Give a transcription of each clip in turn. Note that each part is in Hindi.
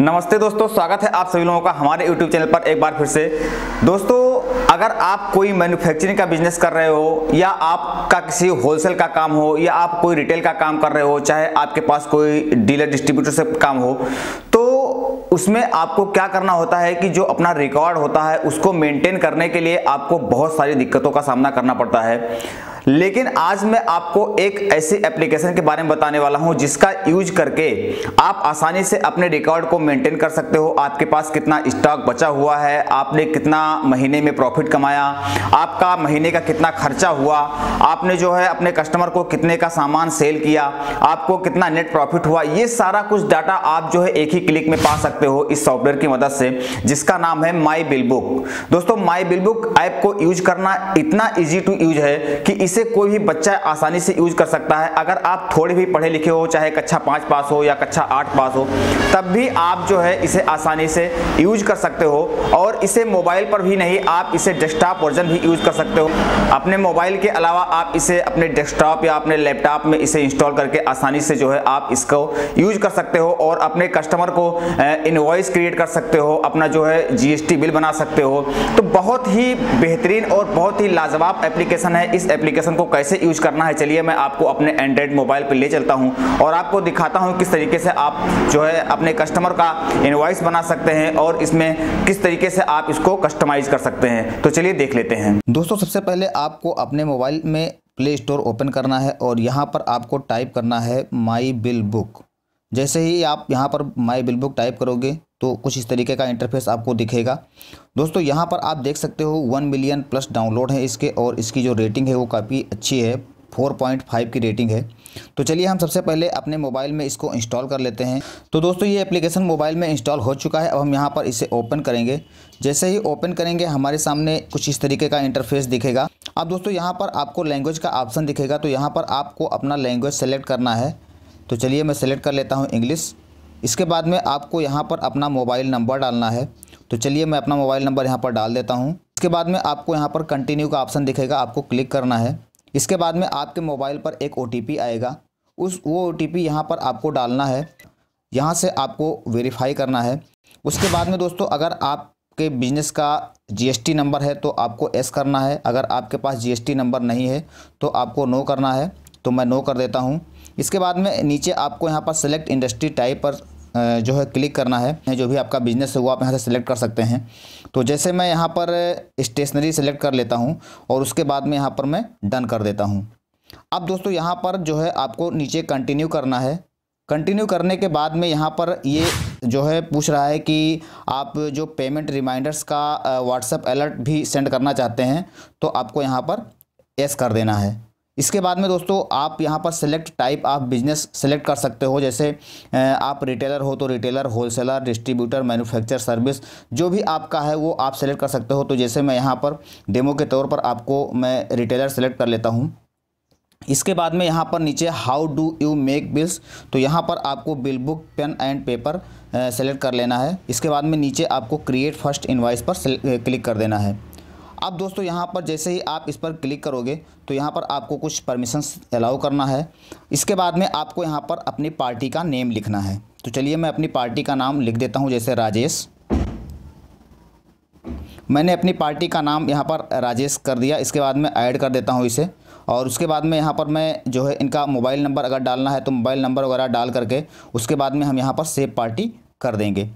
नमस्ते दोस्तों स्वागत है आप सभी लोगों का हमारे YouTube चैनल पर एक बार फिर से दोस्तों अगर आप कोई मैन्युफैक्चरिंग का बिजनेस कर रहे हो या आपका किसी होलसेल का काम हो या आप कोई रिटेल का काम कर रहे हो चाहे आपके पास कोई डीलर डिस्ट्रीब्यूटर से काम हो तो उसमें आपको क्या करना होता है कि जो अपना रिकॉर्ड होता है उसको मेंटेन करने के लिए आपको बहुत सारी दिक्कतों का सामना करना पड़ता है लेकिन आज मैं आपको एक ऐसी एप्लीकेशन के बारे में बताने वाला हूं जिसका यूज करके आप आसानी से अपने रिकॉर्ड को मेंटेन कर सकते हो आपके पास कितना स्टॉक बचा हुआ है आपने कितना महीने में प्रॉफिट कमाया आपका महीने का कितना खर्चा हुआ आपने जो है अपने कस्टमर को कितने का सामान सेल किया आपको कितना नेट प्रॉफिट हुआ ये सारा कुछ डाटा आप जो है एक ही क्लिक में पा सकते हो इस सॉफ्टवेयर की मदद से जिसका नाम है माई बिल बुक दोस्तों माई बिल बुक ऐप को यूज करना इतना ईजी टू यूज है कि इसे कोई भी बच्चा आसानी से यूज कर सकता है अगर आप थोड़े भी पढ़े लिखे हो चाहे कक्षा कक्षा पाँच पास हो या कक्षा आठ पास हो तब भी आप जो है इसे आसानी से यूज कर सकते हो और इसे मोबाइल पर भी नहीं आप इसे डेस्कटॉप वर्जन भी यूज कर सकते हो अपने मोबाइल के अलावा आप इसे अपने डेस्कटॉप या अपने लैपटॉप में इसे इंस्टॉल करके आसानी से जो है आप इसको यूज कर सकते हो और अपने कस्टमर को इन्वॉइस क्रिएट कर सकते हो अपना जो है जी बिल बना सकते हो तो बहुत ही बेहतरीन और बहुत ही लाजवाब एप्लीकेशन है इस एप्लीकेशन को कैसे यूज करना है चलिए मैं आपको अपने एंड्रॉइड मोबाइल पर ले चलता हूँ और आपको आपको दिखाता हूँ किस तरीके से आप जो है अपने कस्टमर का इन्वाइस बना सकते हैं और इसमें किस तरीके से आप इसको कस्टमाइज कर सकते हैं तो चलिए देख लेते हैं दोस्तों सबसे पहले आपको अपने मोबाइल में प्ले स्टोर ओपन करना है और यहाँ पर आपको टाइप करना है माई बिल बुक जैसे ही आप यहाँ पर माई बिल बुक टाइप करोगे तो कुछ इस तरीके का इंटरफेस आपको दिखेगा दोस्तों यहाँ पर आप देख सकते हो वन मिलियन प्लस डाउनलोड है इसके और इसकी जो रेटिंग है वो काफ़ी अच्छी है फोर पॉइंट फाइव की रेटिंग है तो चलिए हम सबसे पहले अपने मोबाइल में इसको इंस्टॉल कर लेते हैं तो दोस्तों ये एप्लीकेशन मोबाइल में इंस्टॉल हो चुका है अब हम यहाँ पर इसे ओपन करेंगे जैसे ही ओपन करेंगे हमारे सामने कुछ इस तरीके का इंटरफेस दिखेगा अब दोस्तों यहाँ पर आपको लैंग्वेज का ऑप्शन दिखेगा तो यहाँ पर आपको अपना लैंग्वेज सेलेक्ट करना है तो चलिए मैं सेलेक्ट कर लेता हूँ इंग्लिश इसके बाद में आपको यहाँ पर अपना मोबाइल नंबर डालना है तो चलिए मैं अपना मोबाइल नंबर यहाँ पर डाल देता हूँ इसके बाद में आपको यहाँ पर कंटिन्यू का ऑप्शन दिखेगा आपको क्लिक करना है इसके बाद में आपके मोबाइल पर एक ओ आएगा उस वो ओ टी यहाँ पर आपको डालना है यहाँ से आपको वेरीफाई करना है उसके बाद में दोस्तों अगर आपके बिजनेस का जीएसटी नंबर है तो आपको एस करना है अगर आपके पास जीएसटी नंबर नहीं है तो आपको नो करना है तो मैं नो कर देता हूँ इसके बाद में नीचे आपको यहाँ पर सेलेक्ट इंडस्ट्री टाइप पर जो है क्लिक करना है जो भी आपका बिजनेस है वो आप यहाँ से सिलेक्ट कर सकते हैं तो जैसे मैं यहाँ पर स्टेशनरी सेलेक्ट कर लेता हूँ और उसके बाद में यहाँ पर मैं डन कर देता हूँ अब दोस्तों यहाँ पर जो है आपको नीचे कंटिन्यू करना है कंटिन्यू करने के बाद में यहाँ पर ये जो है पूछ रहा है कि आप जो पेमेंट रिमाइंडर्स का व्हाट्सएप अलर्ट भी सेंड करना चाहते हैं तो आपको यहाँ पर एस कर देना है इसके बाद में दोस्तों आप यहाँ पर सेलेक्ट टाइप आप बिजनेस सेलेक्ट कर सकते हो जैसे आप रिटेलर हो तो retailer wholesaler distributor manufacture service जो भी आपका है वो आप सेलेक्ट कर सकते हो तो जैसे मैं यहाँ पर डेमो के तौर पर आपको मैं रिटेलर सेलेक्ट कर लेता हूँ इसके बाद में यहाँ पर नीचे how do you make bills तो यहाँ पर आपको bill book pen and paper select कर लेना है इसके बाद में नीचे आपको क्रिएट फर्स्ट इन्वाइस पर क्लिक कर देना है अब दोस्तों यहाँ पर जैसे ही आप इस पर क्लिक करोगे तो यहाँ पर आपको कुछ परमिशंस अलाउ करना है इसके बाद में आपको यहाँ पर अपनी पार्टी का नेम लिखना है तो चलिए मैं अपनी पार्टी का नाम लिख देता हूँ जैसे राजेश मैंने अपनी पार्टी का नाम यहाँ पर राजेश कर दिया इसके बाद में ऐड कर देता हूँ इसे और उसके बाद में यहाँ पर मैं जो है इनका मोबाइल नंबर अगर डालना है तो मोबाइल नंबर वगैरह डाल करके उसके बाद में हम यहाँ पर सेव पार्टी कर देंगे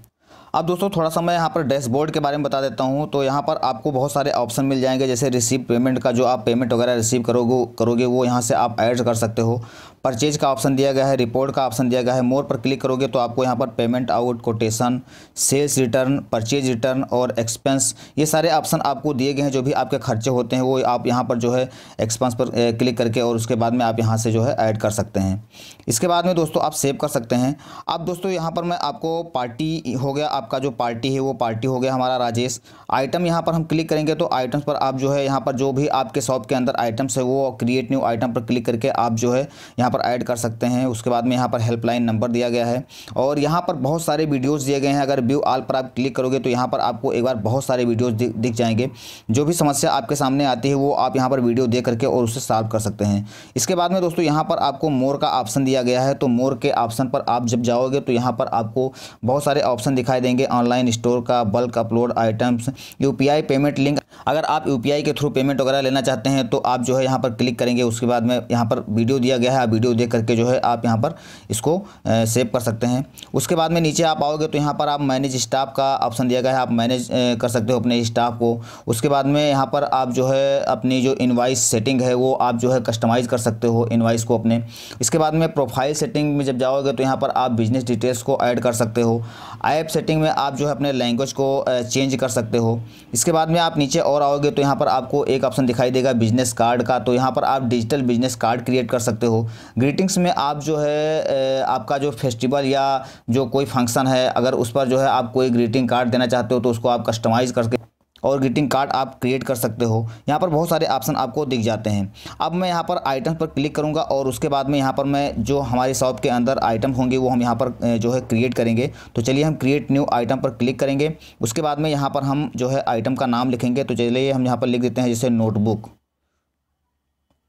अब दोस्तों थोड़ा सा मैं यहाँ पर डैशबोर्ड के बारे में बता देता हूँ तो यहाँ पर आपको बहुत सारे ऑप्शन मिल जाएंगे जैसे रिसीव पेमेंट का जो आप पेमेंट वगैरह रिसीव करोगे करोगे वो यहाँ से आप ऐड कर सकते हो परचेज का ऑप्शन दिया गया है रिपोर्ट का ऑप्शन दिया गया है मोर पर क्लिक करोगे तो आपको यहाँ पर payment out quotation sales return purchase return और एक्सपेंस ये सारे ऑप्शन आपको दिए गए हैं जो भी आपके खर्चे होते हैं वो आप यहाँ पर जो है एक्सपेंस पर क्लिक करके और उसके बाद में आप यहाँ से जो है ऐड कर सकते हैं इसके बाद में दोस्तों आप सेव कर सकते हैं अब दोस्तों यहाँ पर मैं आपको पार्टी हो गया आपका जो पार्टी है वो पार्टी हो गया हमारा राजेश आइटम यहाँ पर हम क्लिक करेंगे तो आइटम्स पर आप जो है यहाँ पर जो भी आपके शॉप के अंदर आइटम्स है वो क्रिएट न्यू आइटम पर क्लिक करके आप जो है यहाँ पर ऐड कर सकते हैं उसके बाद में यहाँ पर हेल्पलाइन नंबर दिया गया है और यहाँ पर बहुत सारे वीडियोज़ दिए गए हैं अगर व्यू आल पर आप क्लिक करोगे तो यहाँ पर आपको एक बार बहुत सारे वीडियोज़ दिख जाएंगे जो भी समस्या आपके सामने आती है वो आप यहाँ पर वीडियो देख करके और उसे सॉल्व कर सकते हैं इसके बाद में दोस्तों यहाँ पर आपको मोर का ऑप्शन दिया गया है तो मोर के ऑप्शन पर आप जब जाओगे तो यहाँ पर आपको बहुत सारे ऑप्शन दिखाई देंगे ऑनलाइन स्टोर का bulk upload items you payment link अगर आप यूपीआई के थ्रू पेमेंट वगैरह लेना चाहते हैं तो आप जो है यहाँ पर क्लिक करेंगे उसके बाद में यहाँ पर वीडियो दिया गया है आप वीडियो देख करके जो है आप यहाँ पर इसको सेव कर सकते हैं उसके बाद में नीचे आप आओगे तो यहाँ पर आप मैनेज स्टाफ का ऑप्शन दिया गया है आप मैनेज कर सकते हो अपने स्टाफ को उसके बाद में यहाँ पर आप जो है अपनी जो इन्वाइस सेटिंग है वो आप जो है कस्टमाइज़ कर सकते हो इन्वाइस को अपने इसके बाद में प्रोफाइल सेटिंग में जब जाओगे तो यहाँ पर आप बिजनेस डिटेल्स को ऐड कर सकते हो ऐप सेटिंग में आप जो है अपने लैंग्वेज को चेंज कर सकते हो इसके बाद में आप नीचे और आओगे तो यहाँ पर आपको एक ऑप्शन दिखाई देगा बिजनेस कार्ड का तो यहाँ पर आप डिजिटल बिजनेस कार्ड क्रिएट कर सकते हो ग्रीटिंग्स में आप जो है आपका जो फेस्टिवल या जो कोई फंक्शन है अगर उस पर जो है आप कोई ग्रीटिंग कार्ड देना चाहते हो तो उसको आप कस्टमाइज़ करके और ग्रीटिंग कार्ड आप क्रिएट कर सकते हो यहाँ पर बहुत सारे ऑप्शन आपको दिख जाते हैं अब मैं यहाँ पर आइटम पर क्लिक करूँगा और उसके बाद में यहाँ पर मैं जो हमारी शॉप के अंदर आइटम होंगे वो हम यहाँ पर जो है क्रिएट करेंगे तो चलिए हम क्रिएट न्यू आइटम पर क्लिक करेंगे उसके बाद में यहाँ पर हम जो है आइटम का नाम लिखेंगे तो चलिए हम यहाँ पर लिख देते हैं जैसे नोटबुक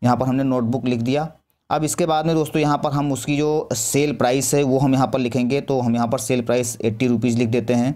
यहाँ पर हमने नोटबुक लिख दिया अब इसके बाद में दोस्तों यहाँ पर हम उसकी जो सेल प्राइस है वो हम यहाँ पर लिखेंगे तो हम यहाँ पर सेल प्राइस एट्टी रुपीज़ लिख देते हैं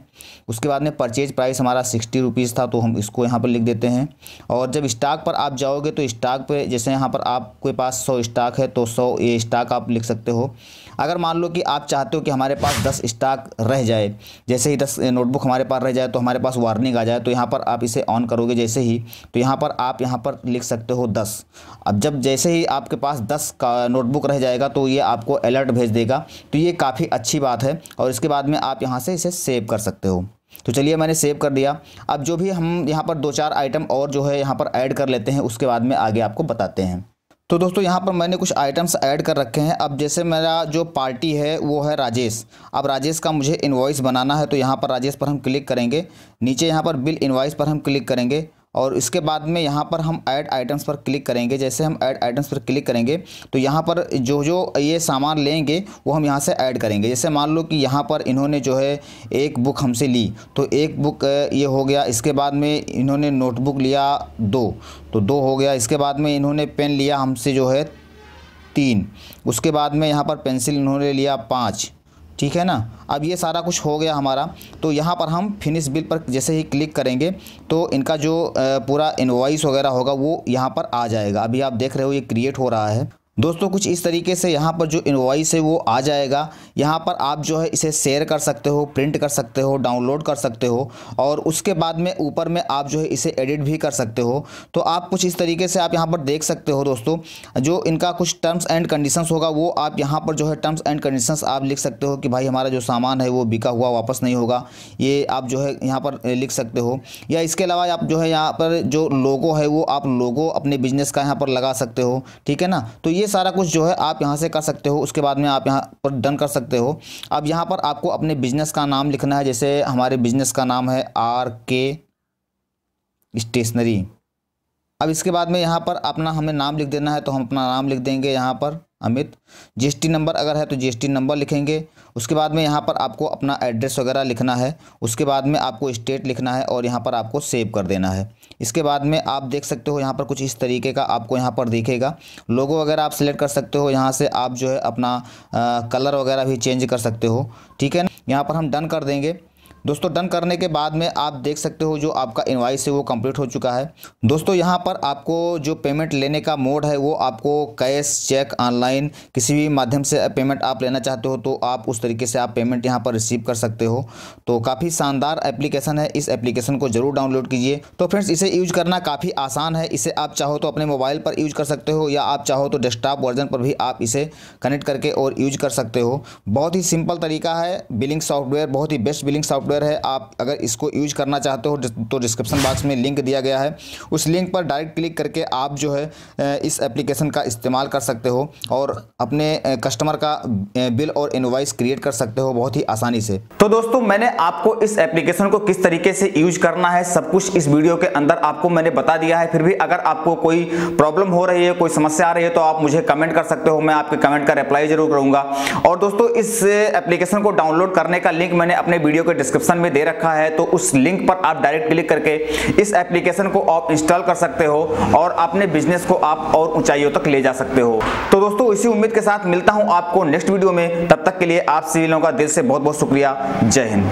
उसके बाद में परचेज प्राइस हमारा सिक्सटी रुपीज़ था तो हम इसको यहाँ पर लिख देते हैं और जब स्टॉक पर आप जाओगे तो स्टॉक पे जैसे यहाँ पर आपके पास सौ स्टॉक है तो सौ ये स्टॉक आप लिख सकते हो अगर मान लो कि आप चाहते हो कि हमारे पास दस स्टॉक रह जाए जैसे ही दस नोटबुक हमारे पास रह जाए तो हमारे पास वार्निंग आ जाए तो यहाँ पर आप इसे ऑन करोगे जैसे ही तो यहाँ पर आप यहाँ पर लिख सकते हो दस अब जब जैसे ही आपके पास दस का नोटबुक रह जाएगा तो ये आपको अलर्ट भेज देगा तो ये काफ़ी अच्छी बात है और इसके बाद में आप यहाँ से इसे सेव कर सकते हो तो चलिए मैंने सेव कर दिया अब जो भी हम यहाँ पर दो चार आइटम और जो है यहाँ पर ऐड कर लेते हैं उसके बाद में आगे आपको बताते हैं तो दोस्तों यहाँ पर मैंने कुछ आइटम्स ऐड कर रखे हैं अब जैसे मेरा जो पार्टी है वो है राजेश अब राजेश का मुझे इन्वाइस बनाना है तो यहाँ पर राजेश पर हम क्लिक करेंगे नीचे यहाँ पर बिल इन्वाइस पर हम क्लिक करेंगे और इसके बाद में यहाँ पर हम ऐड आइटम्स पर क्लिक करेंगे जैसे हम ऐड आइटम्स पर क्लिक करेंगे तो यहाँ पर जो जो ये सामान लेंगे वो हम यहाँ से ऐड करेंगे जैसे मान लो कि यहाँ पर इन्होंने जो है एक बुक हमसे ली तो एक बुक ये हो गया इसके बाद में इन्होंने नोटबुक लिया दो तो दो हो गया इसके बाद में इन्होंने पेन लिया हमसे जो है तीन उसके बाद में यहाँ पर पेंसिल इन्होंने लिया पाँच ठीक है ना अब ये सारा कुछ हो गया हमारा तो यहाँ पर हम फिनिश बिल पर जैसे ही क्लिक करेंगे तो इनका जो पूरा इन्वाइस वगैरह होगा वो यहाँ पर आ जाएगा अभी आप देख रहे हो ये क्रिएट हो रहा है दोस्तों कुछ इस तरीके से यहाँ पर जो इन्वाइस है वो आ जाएगा यहाँ पर आप जो है इसे शेयर कर सकते हो प्रिंट कर सकते हो डाउनलोड कर सकते हो और उसके बाद में ऊपर में आप जो है इसे एडिट भी कर सकते हो तो आप कुछ इस तरीके से आप यहाँ पर देख सकते हो दोस्तों जो इनका कुछ टर्म्स एंड कंडीशंस होगा वो आप यहाँ पर जो है टर्म्स एंड कंडीशंस आप लिख सकते हो कि भाई हमारा जो सामान है वो बिका हुआ वापस नहीं होगा ये आप जो है यहाँ पर लिख सकते हो या इसके अलावा आप जो है यहाँ पर जो लोगो है वो आप लोगो अपने बिजनेस का यहाँ पर लगा सकते हो ठीक है ना तो ये सारा कुछ जो है आप यहाँ से कर सकते हो उसके बाद में आप यहाँ पर डन कर सकते हो अब यहाँ पर आपको अपने बिजनेस का नाम लिखना है जैसे हमारे बिजनेस का नाम है आर के स्टेशनरी अब इसके बाद में यहाँ पर अपना हमें नाम लिख देना है तो हम अपना नाम लिख देंगे यहाँ पर अमित जीएसटी नंबर अगर है तो जीएसटी नंबर लिखेंगे उसके बाद में यहाँ पर आपको अपना एड्रेस वगैरह लिखना है उसके बाद में आपको स्टेट लिखना है और यहाँ पर आपको सेव कर देना है इसके बाद में आप देख सकते हो यहाँ पर कुछ इस तरीके का आपको यहाँ पर दिखेगा लोगो वगैरह आप सिलेक्ट कर सकते हो यहाँ से आप जो है अपना आ, कलर वगैरह भी चेंज कर सकते हो ठीक है ना यहाँ पर हम डन कर देंगे दोस्तों डन करने के बाद में आप देख सकते हो जो आपका इन्वाइस है वो कंप्लीट हो चुका है दोस्तों यहाँ पर आपको जो पेमेंट लेने का मोड है वो आपको कैश चेक ऑनलाइन किसी भी माध्यम से पेमेंट आप लेना चाहते हो तो आप उस तरीके से आप पेमेंट यहाँ पर रिसीव कर सकते हो तो काफ़ी शानदार एप्लीकेशन है इस एप्लीकेशन को ज़रूर डाउनलोड कीजिए तो फ्रेंड्स इसे यूज करना काफ़ी आसान है इसे आप चाहो तो अपने मोबाइल पर यूज कर सकते हो या आप चाहो तो डेस्कटॉप वर्जन पर भी आप इसे कनेक्ट करके और यूज कर सकते हो बहुत ही सिंपल तरीका है बिलिंग सॉफ्टवेयर बहुत ही बेस्ट बिलिंग सॉफ्टवेयर सॉफ्टवेयर है आप अगर इसको यूज करना चाहते हो तो डिस्क्रिप्शन बॉक्स में लिंक दिया गया है उस लिंक पर डायरेक्ट क्लिक करके आप जो है इस एप्लीकेशन का इस्तेमाल कर सकते हो और अपने कस्टमर का बिल और इनवाइस क्रिएट कर सकते हो बहुत ही आसानी से तो दोस्तों मैंने आपको इस एप्लीकेशन को किस तरीके से यूज करना है सब कुछ इस वीडियो के अंदर आपको मैंने बता दिया है फिर भी अगर आपको कोई प्रॉब्लम हो रही है कोई समस्या आ रही है तो आप मुझे कमेंट कर सकते हो मैं आपके कमेंट का रिप्लाई जरूर करूंगा और दोस्तों इस एप्लीकेशन को डाउनलोड करने का लिंक मैंने अपने वीडियो के डिस्क्रिप्शन डिस्क्रिप्शन में दे रखा है तो उस लिंक पर आप डायरेक्ट क्लिक करके इस एप्लीकेशन को आप इंस्टॉल कर सकते हो और अपने बिजनेस को आप और ऊंचाइयों तक ले जा सकते हो तो दोस्तों इसी उम्मीद के साथ मिलता हूं आपको नेक्स्ट वीडियो में तब तक के लिए आप सभी लोगों का दिल से बहुत बहुत शुक्रिया जय हिंद